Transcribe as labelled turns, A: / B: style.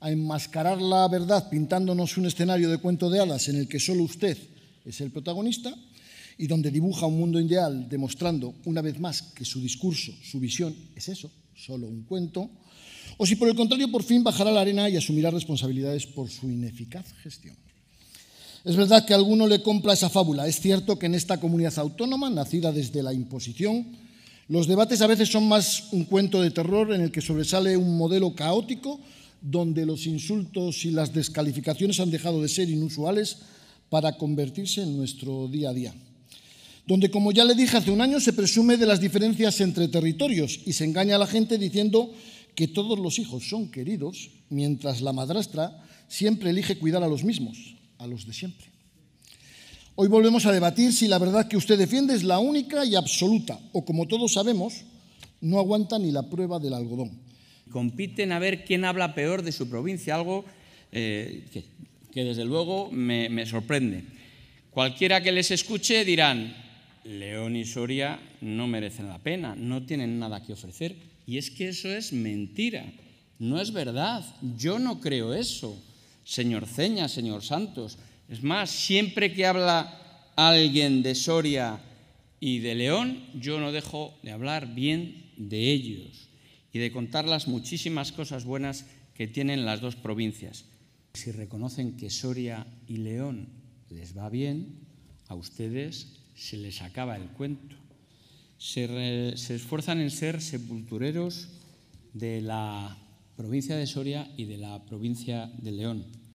A: a enmascarar la verdad pintándonos un escenario de cuento de hadas en el que solo usted es el protagonista y donde dibuja un mundo ideal demostrando una vez más que su discurso, su visión es eso, solo un cuento, o si por el contrario por fin bajará la arena y asumirá responsabilidades por su ineficaz gestión. Es verdad que a alguno le compra esa fábula. Es cierto que en esta comunidad autónoma, nacida desde la imposición, los debates a veces son más un cuento de terror en el que sobresale un modelo caótico donde los insultos y las descalificaciones han dejado de ser inusuales para convertirse en nuestro día a día. Donde, como ya le dije hace un año, se presume de las diferencias entre territorios y se engaña a la gente diciendo que todos los hijos son queridos, mientras la madrastra siempre elige cuidar a los mismos, a los de siempre. Hoy volvemos a debatir si la verdad que usted defiende es la única y absoluta, o como todos sabemos, no aguanta ni la prueba del algodón
B: compiten a ver quién habla peor de su provincia, algo eh, que, desde luego me, me sorprende. Cualquiera que les escuche dirán, León y Soria no merecen la pena, no tienen nada que ofrecer. Y es que eso es mentira, no es verdad, yo no creo eso, señor Ceña, señor Santos. Es más, siempre que habla alguien de Soria y de León, yo no dejo de hablar bien de ellos y de contar las muchísimas cosas buenas que tienen las dos provincias. Si reconocen que Soria y León les va bien, a ustedes se les acaba el cuento. Se, se esfuerzan en ser sepultureros de la provincia de Soria y de la provincia de León.